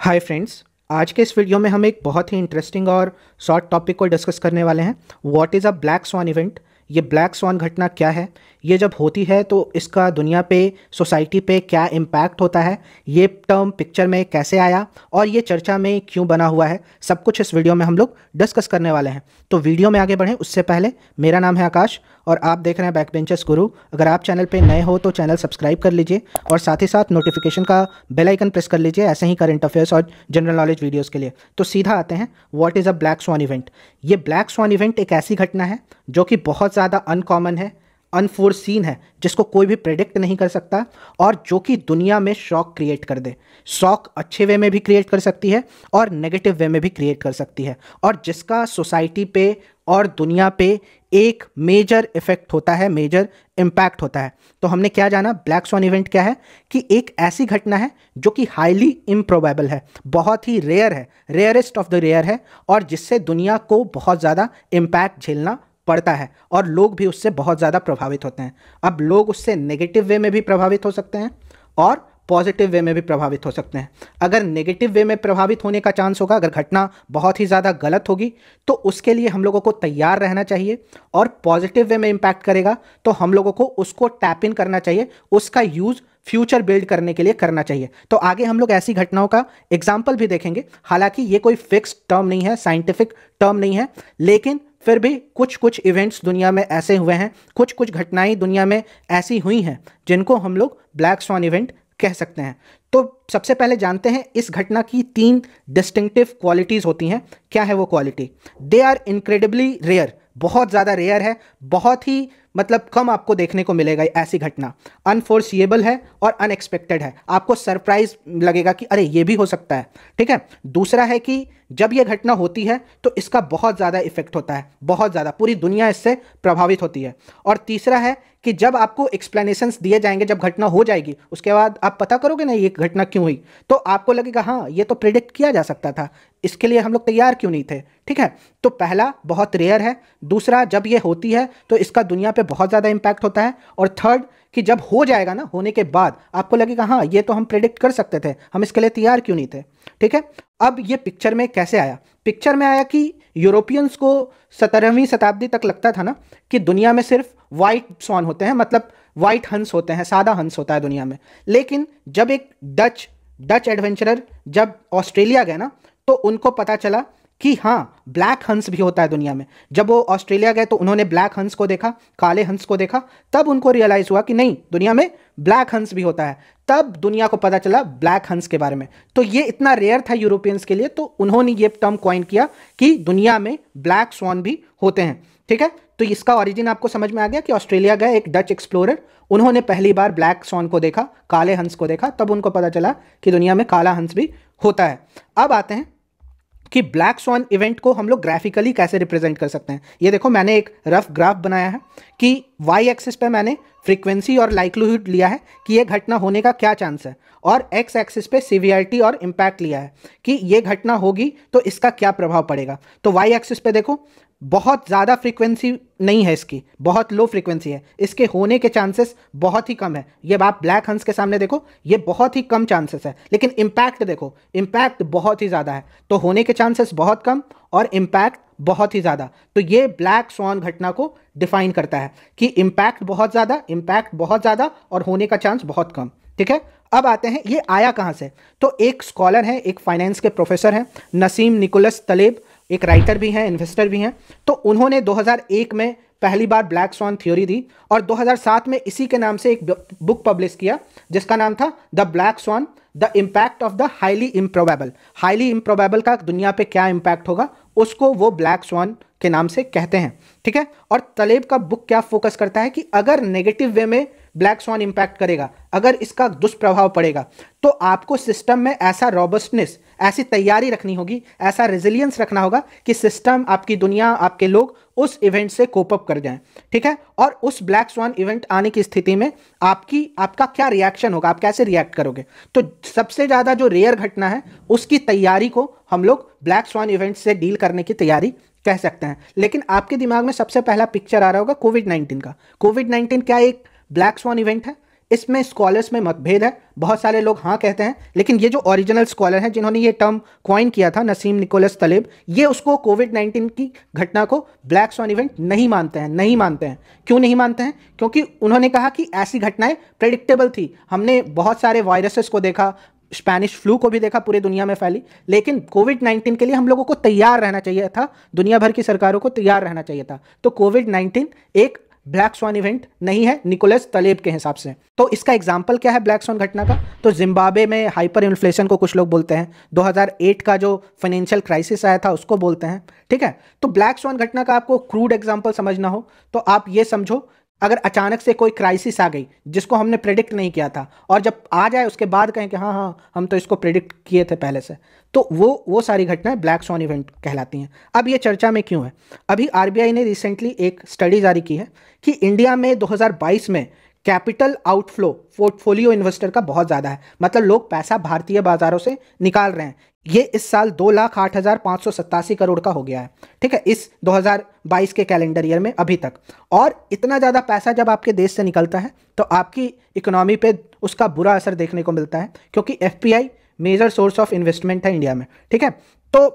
hi friends आज के इस वीडियो में हम एक बहुत ही इंटरेस्टिंग और शॉर्ट टॉपिक को डिस्कस करने वाले हैं what is a black swan event ये ब्लैक स्वान घटना क्या है ये जब होती है तो इसका दुनिया पे सोसाइटी पे क्या इम्पैक्ट होता है ये टर्म पिक्चर में कैसे आया और ये चर्चा में क्यों बना हुआ है सब कुछ इस वीडियो में हम लोग डिस्कस करने वाले हैं तो वीडियो में आगे बढ़ें उससे पहले मेरा नाम है आकाश और आप देख रहे हैं बैक बेंचर्स गुरु अगर आप चैनल पर नए हो तो चैनल सब्सक्राइब कर लीजिए और साथ ही साथ नोटिफिकेशन का बेलाइकन प्रेस कर लीजिए ऐसे ही करंट अफेयर्स और जनरल नॉलेज वीडियोज़ के लिए तो सीधा आते हैं what is a black swan event ये ब्लैक स्वान इवेंट एक ऐसी घटना है जो कि बहुत ज़्यादा अनकॉमन है अनफोर्सीन है जिसको कोई भी प्रेडिक्ट नहीं कर सकता और जो कि दुनिया में शॉक क्रिएट कर दे शॉक अच्छे वे में भी क्रिएट कर सकती है और नेगेटिव वे में भी क्रिएट कर सकती है और जिसका सोसाइटी पे और दुनिया पे एक मेजर इफेक्ट होता है मेजर इम्पैक्ट होता है तो हमने क्या जाना ब्लैक सोन इवेंट क्या है कि एक ऐसी घटना है जो कि हाईली इम्प्रोबेबल है बहुत ही रेयर है रेयरेस्ट ऑफ द रेयर है और जिससे दुनिया को बहुत ज़्यादा इम्पैक्ट झेलना पड़ता है और लोग भी उससे बहुत ज़्यादा प्रभावित होते हैं अब लोग उससे नेगेटिव वे में भी प्रभावित हो सकते हैं और पॉजिटिव वे में भी प्रभावित हो सकते हैं अगर नेगेटिव वे में प्रभावित होने का चांस होगा अगर घटना बहुत ही ज़्यादा गलत होगी तो उसके लिए हम लोगों को तैयार रहना चाहिए और पॉजिटिव वे में इम्पैक्ट करेगा तो हम लोगों को उसको टैप इन करना चाहिए उसका यूज़ फ्यूचर बिल्ड करने के लिए करना चाहिए तो आगे हम लोग ऐसी घटनाओं का एग्जाम्पल भी देखेंगे हालांकि ये कोई फिक्स टर्म नहीं है साइंटिफिक टर्म नहीं है लेकिन फिर भी कुछ कुछ इवेंट्स दुनिया में ऐसे हुए हैं कुछ कुछ घटनाएं दुनिया में ऐसी हुई हैं जिनको हम लोग ब्लैक स्वान इवेंट कह सकते हैं तो सबसे पहले जानते हैं इस घटना की तीन डिस्टिंक्टिव क्वालिटीज़ होती हैं क्या है वो quality they are incredibly rare बहुत ज़्यादा रेयर है बहुत ही मतलब कम आपको देखने को मिलेगा ऐसी घटना अनफोर्सिएबल है और अनएक्सपेक्टेड है आपको सरप्राइज लगेगा कि अरे ये भी हो सकता है ठीक है दूसरा है कि जब यह घटना होती है तो इसका बहुत ज़्यादा इफेक्ट होता है बहुत ज़्यादा पूरी दुनिया इससे प्रभावित होती है और तीसरा है कि जब आपको एक्सप्लेनेशन दिए जाएंगे जब घटना हो जाएगी उसके बाद आप पता करोगे ना ये घटना क्यों हुई तो आपको लगेगा हाँ ये तो प्रिडिक्ट किया जा सकता था इसके लिए हम लोग तैयार क्यों नहीं थे ठीक है तो पहला बहुत रेयर है दूसरा जब ये होती है तो इसका दुनिया पे बहुत ज़्यादा इम्पैक्ट होता है और थर्ड कि जब हो जाएगा ना होने के बाद आपको लगेगा हाँ ये तो हम प्रिडिक्ट कर सकते थे हम इसके लिए तैयार क्यों नहीं थे ठीक है अब ये पिक्चर में कैसे आया पिक्चर में आया कि यूरोपियंस को सत्रहवीं शताब्दी तक लगता था ना कि दुनिया में सिर्फ वाइट सॉन होते हैं मतलब वाइट हंस होते हैं सादा हंस होता है दुनिया में लेकिन जब एक डच डच एडवेंचरर जब ऑस्ट्रेलिया गए ना तो उनको पता चला कि हाँ ब्लैक हंस भी होता है दुनिया में जब वो ऑस्ट्रेलिया गए तो उन्होंने ब्लैक हंस को देखा काले हंस को देखा तब उनको रियलाइज़ हुआ कि नहीं दुनिया में ब्लैक हंस भी होता है तब दुनिया को पता चला ब्लैक हंस के बारे में तो ये इतना रेयर था यूरोपियंस के लिए तो उन्होंने ये टर्म क्वाइन किया कि दुनिया में ब्लैक स्वान भी होते हैं ठीक है तो इसका ऑरिजिन आपको समझ में आ गया कि ऑस्ट्रेलिया गए एक डच एक्सप्लोरर उन्होंने पहली बार ब्लैक सॉन को देखा काले हंस को देखा तब उनको पता चला कि दुनिया में काला हंस भी होता है अब आते हैं कि ब्लैक स्वान इवेंट को हम लोग ग्राफिकली कैसे रिप्रेजेंट कर सकते हैं ये देखो मैंने एक रफ ग्राफ बनाया है कि वाई एक्सिस पे मैंने फ्रीक्वेंसी और लाइकलीहुड लिया है कि ये घटना होने का क्या चांस है और एक्स एक्सिस पे सीवियरिटी और इम्पैक्ट लिया है कि ये घटना होगी तो इसका क्या प्रभाव पड़ेगा तो वाई एक्सिस पे देखो बहुत ज़्यादा फ्रीक्वेंसी नहीं है इसकी बहुत लो फ्रीक्वेंसी है इसके होने के चांसेस बहुत ही कम है ये आप ब्लैक हंस के सामने देखो ये बहुत ही कम चांसेस है लेकिन इम्पैक्ट देखो इम्पैक्ट बहुत ही ज़्यादा है तो होने के चांसेस बहुत कम और इम्पैक्ट बहुत ही ज़्यादा तो ये ब्लैक सोन घटना को डिफाइन करता है कि इम्पैक्ट बहुत ज़्यादा इम्पैक्ट बहुत ज़्यादा और होने का चांस बहुत कम ठीक है अब आते हैं ये आया कहाँ से तो एक स्कॉलर है एक फाइनेंस के प्रोफेसर हैं नसीम निकोलस तलेब एक राइटर भी हैं इन्वेस्टर भी हैं तो उन्होंने 2001 में पहली बार ब्लैक स्वान थ्योरी दी और 2007 में इसी के नाम से एक बुक पब्लिश किया जिसका नाम था the black swan the impact of the highly improbable highly improbable का दुनिया पे क्या इम्पैक्ट होगा उसको वो ब्लैक स्वान के नाम से कहते हैं ठीक है और तलेब का बुक क्या फोकस करता है कि अगर नेगेटिव वे में ब्लैक स्वान इंपैक्ट करेगा अगर इसका दुष्प्रभाव पड़ेगा तो आपको सिस्टम में ऐसा रॉबस्टनेस ऐसी तैयारी रखनी होगी ऐसा रेजिलियंस रखना होगा कि सिस्टम आपकी दुनिया आपके लोग उस इवेंट से कोप अप कर जाएं ठीक है और उस ब्लैक स्वान इवेंट आने की स्थिति में आपकी आपका क्या रिएक्शन होगा आप कैसे रिएक्ट करोगे तो सबसे ज़्यादा जो रेयर घटना है उसकी तैयारी को हम लोग ब्लैक स्वान इवेंट से डील करने की तैयारी कह सकते हैं लेकिन आपके दिमाग में सबसे पहला पिक्चर आ रहा होगा कोविड नाइन्टीन का कोविड नाइन्टीन क्या एक ब्लैक स्वान इवेंट है इसमें स्कॉलर्स में मतभेद है बहुत सारे लोग हाँ कहते हैं लेकिन ये जो ओरिजिनल स्कॉलर हैं जिन्होंने ये टर्म क्वाइन किया था नसीम निकोलस तलेब ये उसको कोविड नाइन्टीन की घटना को ब्लैक स्वान इवेंट नहीं मानते हैं नहीं मानते हैं क्यों नहीं मानते हैं क्योंकि उन्होंने कहा कि ऐसी घटनाएं प्रेडिक्टेबल थी हमने बहुत सारे वायरसेस को देखा स्पैनिश फ्लू को भी देखा पूरी दुनिया में फैली लेकिन कोविड 19 के लिए हम लोगों को तैयार रहना चाहिए था दुनिया भर की सरकारों को तैयार रहना चाहिए था तो कोविड 19 एक ब्लैक स्वान इवेंट नहीं है निकोलस तलेब के हिसाब से तो इसका एग्जाम्पल क्या है ब्लैक स्वान घटना का तो जिम्बाब्वे में हाइपर इन्फ्लेशन को कुछ लोग बोलते हैं 2008 का जो फाइनेंशियल क्राइसिस आया था उसको बोलते हैं ठीक है तो ब्लैक स्वान घटना का आपको क्रूड एग्जाम्पल समझना हो तो आप ये समझो अगर अचानक से कोई क्राइसिस आ गई जिसको हमने प्रेडिक्ट नहीं किया था और जब आ जाए उसके बाद कहें कि हाँ हाँ हम तो इसको प्रेडिक्ट किए थे पहले से तो वो वो सारी घटनाएं ब्लैक सॉन इवेंट कहलाती हैं अब ये चर्चा में क्यों है अभी आरबीआई ने रिसेंटली एक स्टडी जारी की है कि इंडिया में 2022 में कैपिटल आउटफ्लो पोर्टफोलियो इन्वेस्टर का बहुत ज़्यादा है मतलब लोग पैसा भारतीय बाजारों से निकाल रहे हैं ये इस साल दो लाख आठ हज़ार पाँच सौ सत्तासी करोड़ का हो गया है ठीक है इस 2022 के कैलेंडर ईयर में अभी तक और इतना ज़्यादा पैसा जब आपके देश से निकलता है तो आपकी इकोनॉमी पे उसका बुरा असर देखने को मिलता है क्योंकि F major source of investment है इंडिया में ठीक है तो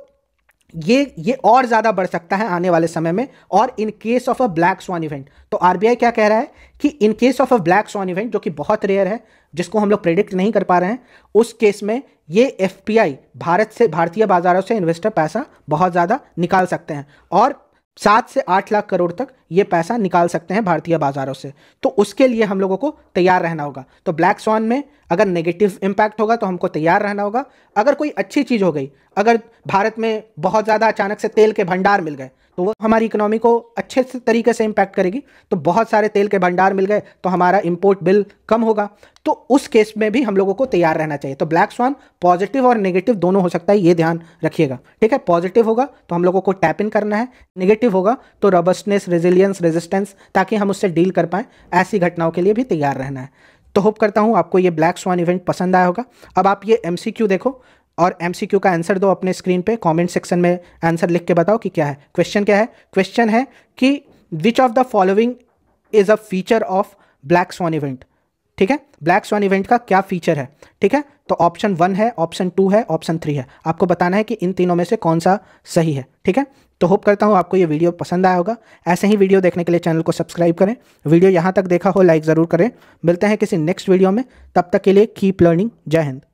ये ये और ज़्यादा बढ़ सकता है आने वाले समय में और in case of a black swan event तो आरबीआई क्या कह रहा है कि in case of a black swan event जो कि बहुत रेयर है जिसको हम लोग प्रेडिक्ट नहीं कर पा रहे हैं उस केस में ये एफ भारत से भारतीय बाजारों से इन्वेस्टर पैसा बहुत ज़्यादा निकाल सकते हैं और सात से आठ लाख करोड़ तक ये पैसा निकाल सकते हैं भारतीय बाजारों से तो उसके लिए हम लोगों को तैयार रहना होगा तो ब्लैक स्वान में अगर नेगेटिव इम्पैक्ट होगा तो हमको तैयार रहना होगा अगर कोई अच्छी चीज़ हो गई अगर भारत में बहुत ज़्यादा अचानक से तेल के भंडार मिल गए तो वो हमारी इकोनॉमी को अच्छे से तरीके से इम्पैक्ट करेगी तो बहुत सारे तेल के भंडार मिल गए तो हमारा इम्पोर्ट बिल कम होगा तो उस केस में भी हम लोगों को तैयार रहना चाहिए तो ब्लैक स्वान पॉजिटिव और नेगेटिव दोनों हो सकता है ये ध्यान रखिएगा ठीक है पॉजिटिव होगा तो हम लोगों को टैप इन करना है नेगेटिव होगा तो रबस्टनेस रेजिलियंस रेजिस्टेंस ताकि हम उससे डील कर पाएँ ऐसी घटनाओं के लिए भी तैयार रहना है तो होप करता हूँ आपको ये ब्लैक स्वान इवेंट पसंद आया होगा अब आप ये एम देखो और एम का आंसर दो अपने स्क्रीन पे कमेंट सेक्शन में आंसर लिख के बताओ कि क्या है क्वेश्चन क्या है क्वेश्चन है कि which of the following is a feature of black swan event ठीक है ब्लैक स्वान इवेंट का क्या फीचर है ठीक है तो ऑप्शन वन है ऑप्शन टू है ऑप्शन थ्री है आपको बताना है कि इन तीनों में से कौन सा सही है ठीक है तो होप करता हूँ आपको ये वीडियो पसंद आया होगा ऐसे ही वीडियो देखने के लिए चैनल को सब्सक्राइब करें वीडियो यहाँ तक देखा हो लाइक ज़रूर करें मिलते हैं किसी नेक्स्ट वीडियो में तब तक के लिए कीप लर्निंग जय हिंद